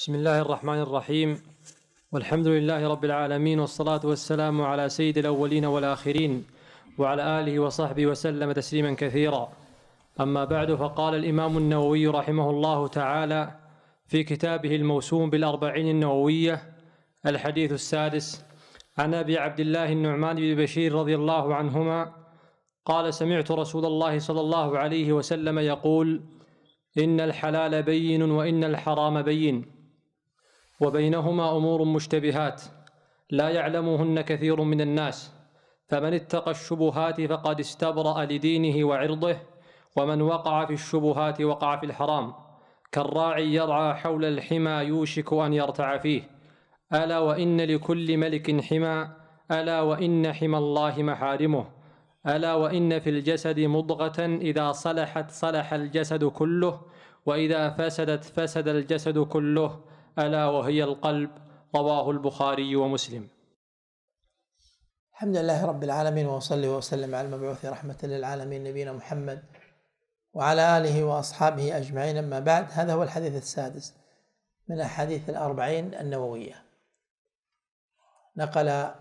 بسم الله الرحمن الرحيم والحمد لله رب العالمين والصلاة والسلام على سيد الأولين والآخرين وعلى آله وصحبه وسلم تسليما كثيرا أما بعد فقال الإمام النووي رحمه الله تعالى في كتابه الموسوم بالأربعين النووية الحديث السادس عن أبي عبد الله النعمان بن بشير رضي الله عنهما قال سمعت رسول الله صلى الله عليه وسلم يقول إن الحلال بين وإن الحرام بين وبينهما امور مشتبهات لا يعلمهن كثير من الناس فمن اتقى الشبهات فقد استبرا لدينه وعرضه ومن وقع في الشبهات وقع في الحرام كالراعي يرعى حول الحمى يوشك ان يرتع فيه الا وان لكل ملك حمى الا وان حمى الله محارمه الا وان في الجسد مضغه اذا صلحت صلح الجسد كله واذا فسدت فسد الجسد كله الا وهي القلب رواه البخاري ومسلم. الحمد لله رب العالمين واصلي واسلم على المبعوث رحمه للعالمين نبينا محمد وعلى اله واصحابه اجمعين اما بعد هذا هو الحديث السادس من احاديث الاربعين النوويه. نقل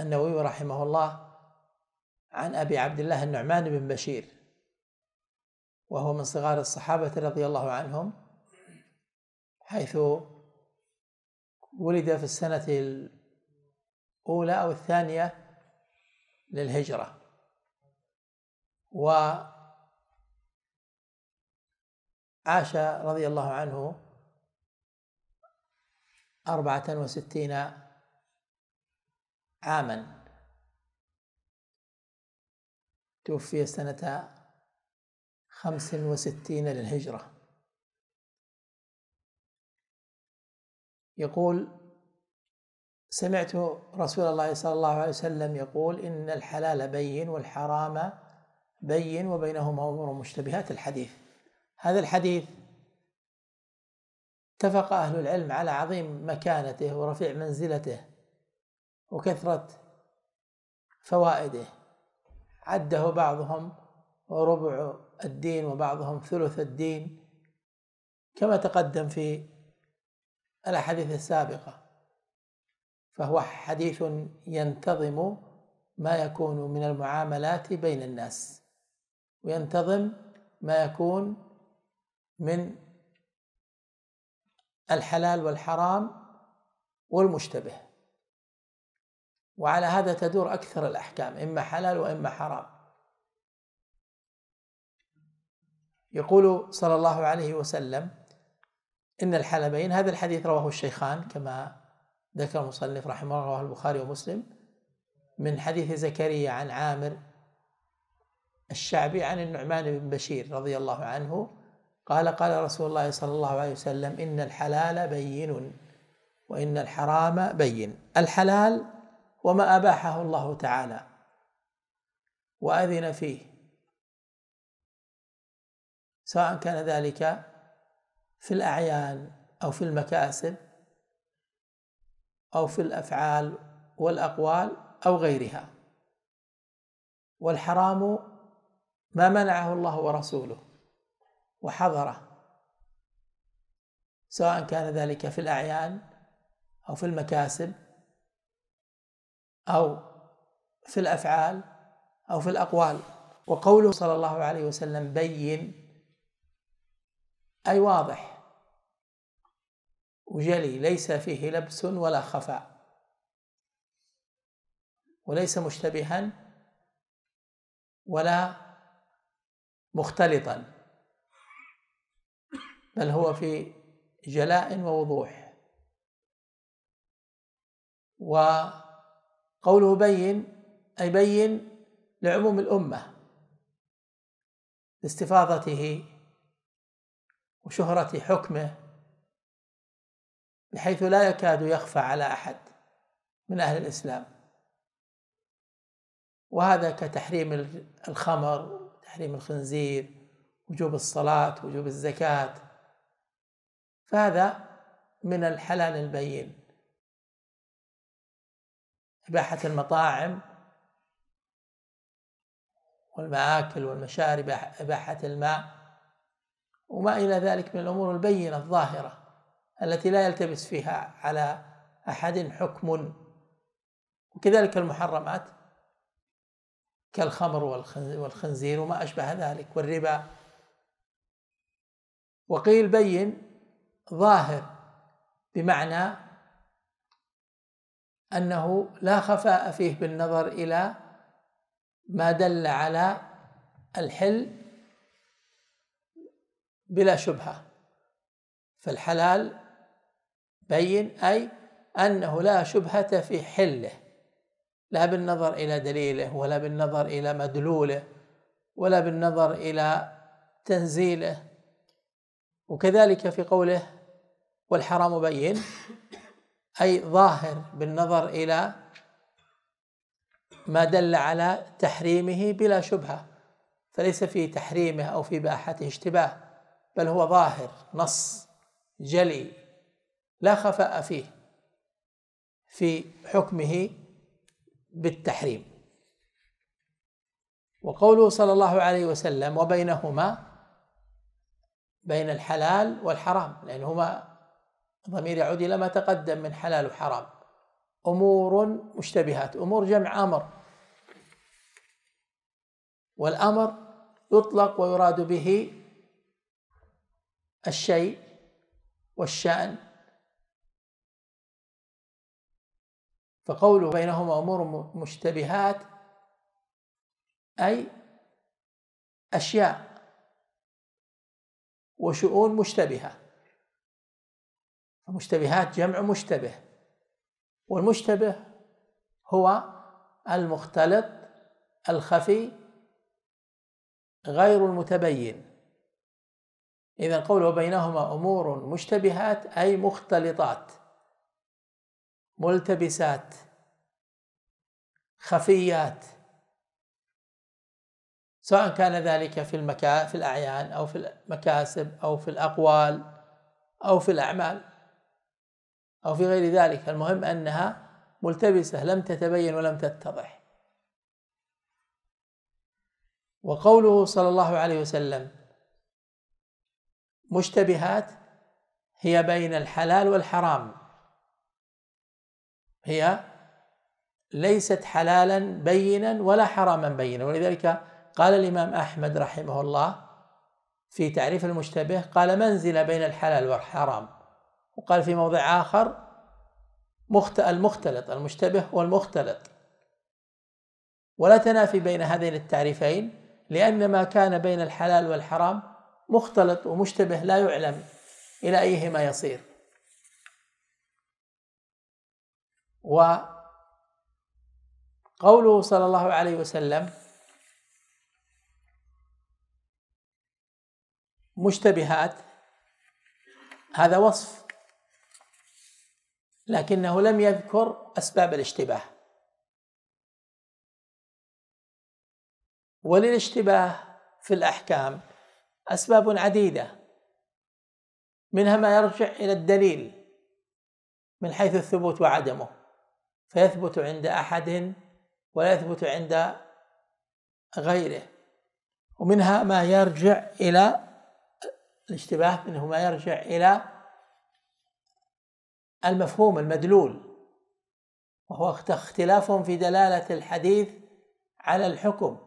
النووي رحمه الله عن ابي عبد الله النعمان بن بشير وهو من صغار الصحابه رضي الله عنهم حيث ولد في السنة الأولى أو الثانية للهجرة وعاش رضي الله عنه أربعة وستين عاما توفي سنة خمس وستين للهجرة يقول سمعت رسول الله صلى الله عليه وسلم يقول إن الحلال بين والحرام بين وبينهما أمور مشتبهات الحديث هذا الحديث اتفق أهل العلم على عظيم مكانته ورفيع منزلته وكثرة فوائده عده بعضهم ربع الدين وبعضهم ثلث الدين كما تقدم في الاحاديث السابقه فهو حديث ينتظم ما يكون من المعاملات بين الناس وينتظم ما يكون من الحلال والحرام والمشتبه وعلى هذا تدور اكثر الاحكام اما حلال واما حرام يقول صلى الله عليه وسلم إن الحلمين هذا الحديث رواه الشيخان كما ذكر المصنف رحمه الله رواه البخاري ومسلم من حديث زكريا عن عامر الشعبي عن النعمان بن بشير رضي الله عنه قال قال رسول الله صلى الله عليه وسلم إن الحلال بين وإن الحرام بين الحلال وما أباحه الله تعالى وأذن فيه سواء كان ذلك في الأعيان أو في المكاسب أو في الأفعال والأقوال أو غيرها والحرام ما منعه الله ورسوله وحضره سواء كان ذلك في الأعيان أو في المكاسب أو في الأفعال أو في الأقوال وقوله صلى الله عليه وسلم بين أي واضح وجلي ليس فيه لبس ولا خفاء وليس مشتبها ولا مختلطا بل هو في جلاء ووضوح وقوله بين أي بين لعموم الأمة لاستفاضته وشهرة حكمه بحيث لا يكاد يخفى على أحد من أهل الإسلام وهذا كتحريم الخمر تحريم الخنزير وجوب الصلاة وجوب الزكاة فهذا من الحلال البين إباحة المطاعم والمآكل والمشارب إباحة الماء وما إلى ذلك من الأمور البينة الظاهرة التي لا يلتبس فيها على أحد حكم وكذلك المحرمات كالخمر والخنزير وما أشبه ذلك والربا وقيل بين ظاهر بمعنى أنه لا خفاء فيه بالنظر إلى ما دل على الحل بلا شبهه فالحلال بين اي انه لا شبهه في حله لا بالنظر الى دليله ولا بالنظر الى مدلوله ولا بالنظر الى تنزيله وكذلك في قوله والحرام بين اي ظاهر بالنظر الى ما دل على تحريمه بلا شبهه فليس في تحريمه او في باحته اشتباه بل هو ظاهر نص جلي لا خفاء فيه في حكمه بالتحريم وقوله صلى الله عليه وسلم وبينهما بين الحلال والحرام لأنهما ضمير يعود إلى ما تقدم من حلال وحرام أمور مشتبهات أمور جمع أمر والأمر يطلق ويراد به الشيء والشأن فقوله بينهما أمور مشتبهات أي أشياء وشؤون مشتبهة المشتبهات جمع مشتبه والمشتبه هو المختلط الخفي غير المتبين إذا قوله بينهما أمور مشتبهات أي مختلطات ملتبسات خفيات سواء كان ذلك في المكا في الأعيان أو في المكاسب أو في الأقوال أو في الأعمال أو في غير ذلك المهم أنها ملتبسة لم تتبين ولم تتضح وقوله صلى الله عليه وسلم مشتبهات هي بين الحلال والحرام هي ليست حلالا بينا ولا حراما بينا ولذلك قال الإمام أحمد رحمه الله في تعريف المشتبه قال منزل بين الحلال والحرام وقال في موضع آخر المختلط المشتبه والمختلط ولا تنافي بين هذين التعريفين لأن ما كان بين الحلال والحرام مختلط ومشتبه لا يعلم إلى أيهما يصير وقوله صلى الله عليه وسلم مشتبهات هذا وصف لكنه لم يذكر أسباب الاشتباه وللاشتباه في الأحكام أسباب عديدة منها ما يرجع إلى الدليل من حيث الثبوت وعدمه فيثبت عند أحد ولا يثبت عند غيره ومنها ما يرجع إلى الاشتباه منه ما يرجع إلى المفهوم المدلول وهو اختلاف في دلالة الحديث على الحكم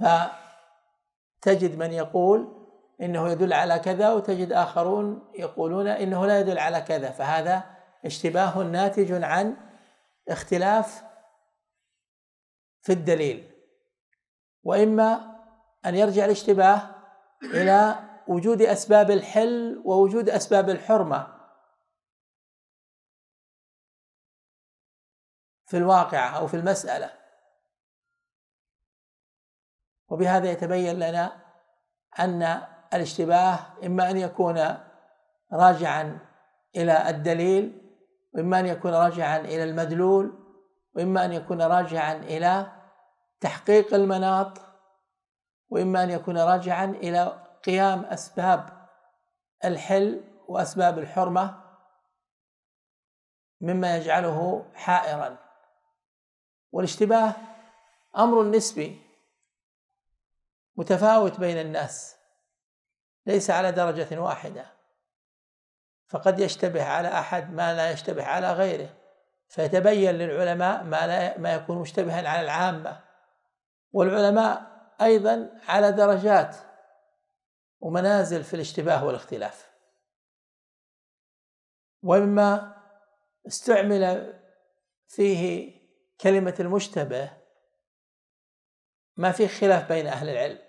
ف تجد من يقول انه يدل على كذا وتجد اخرون يقولون انه لا يدل على كذا فهذا اشتباه ناتج عن اختلاف في الدليل واما ان يرجع الاشتباه الى وجود اسباب الحل ووجود اسباب الحرمه في الواقعه او في المساله وبهذا يتبين لنا أن الاشتباه إما أن يكون راجعا إلى الدليل وإما أن يكون راجعا إلى المدلول وإما أن يكون راجعا إلى تحقيق المناط وإما أن يكون راجعا إلى قيام أسباب الحل وأسباب الحرمة مما يجعله حائرا والاشتباه أمر نسبي متفاوت بين الناس ليس على درجة واحدة فقد يشتبه على أحد ما لا يشتبه على غيره فيتبين للعلماء ما لا ما يكون مشتبها على العامة والعلماء أيضا على درجات ومنازل في الاشتباه والاختلاف ومما استعمل فيه كلمة المشتبه ما في خلاف بين أهل العلم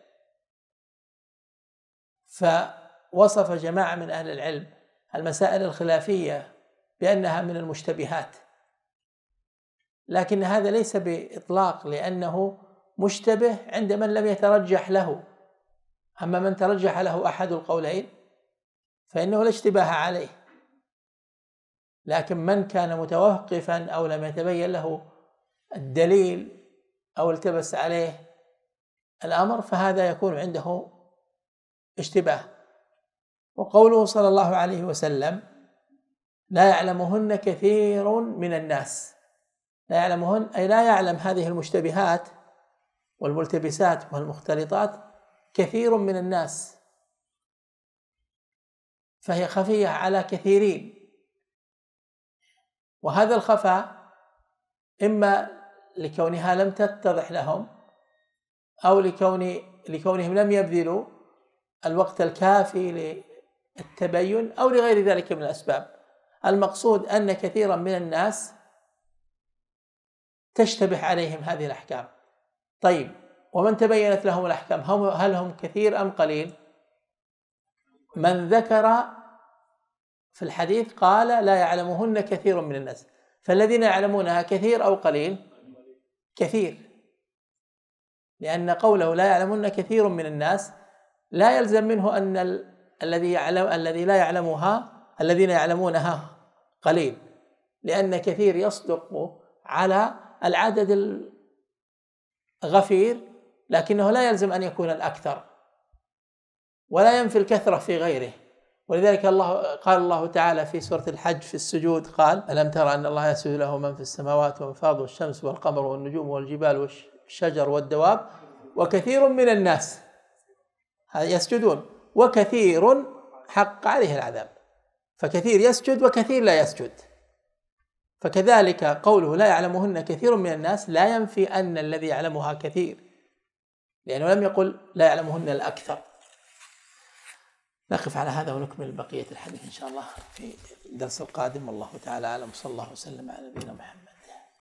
فوصف جماعة من أهل العلم المسائل الخلافية بأنها من المشتبهات لكن هذا ليس بإطلاق لأنه مشتبه عند من لم يترجح له أما من ترجح له أحد القولين فإنه لا اشتباه عليه لكن من كان متوقفا أو لم يتبين له الدليل أو التبس عليه الأمر فهذا يكون عنده اشتباه وقوله صلى الله عليه وسلم لا يعلمهن كثير من الناس لا يعلمهن أي لا يعلم هذه المشتبهات والملتبسات والمختلطات كثير من الناس فهي خفية على كثيرين وهذا الخفاء إما لكونها لم تتضح لهم أو لكون لكونهم لم يبذلوا الوقت الكافي للتبين أو لغير ذلك من الأسباب المقصود أن كثيرا من الناس تشتبه عليهم هذه الأحكام طيب ومن تبينت لهم الأحكام هل هم كثير أم قليل من ذكر في الحديث قال لا يعلمهن كثير من الناس فالذين يعلمونها كثير أو قليل كثير لأن قوله لا يعلمهن كثير من الناس لا يلزم منه أن ال... الذي يعلم الذي لا يعلمها الذين يعلمونها قليل لأن كثير يصدق على العدد الغفير لكنه لا يلزم أن يكون الأكثر ولا ينفي الكثرة في غيره ولذلك الله قال الله تعالى في سورة الحج في السجود قال ألم ترى أن الله يسجد له من في السماوات ومن فاض والشمس والقمر والنجوم والجبال والشجر والدواب وكثير من الناس يسجدون وكثير حق عليه العذاب فكثير يسجد وكثير لا يسجد فكذلك قوله لا يعلمهن كثير من الناس لا ينفي أن الذي يعلمها كثير لأنه لم يقل لا يعلمهن الأكثر نقف على هذا ونكمل بقية الحديث إن شاء الله في الدرس القادم والله تعالى أعلم صلى الله وسلم على نبينا محمد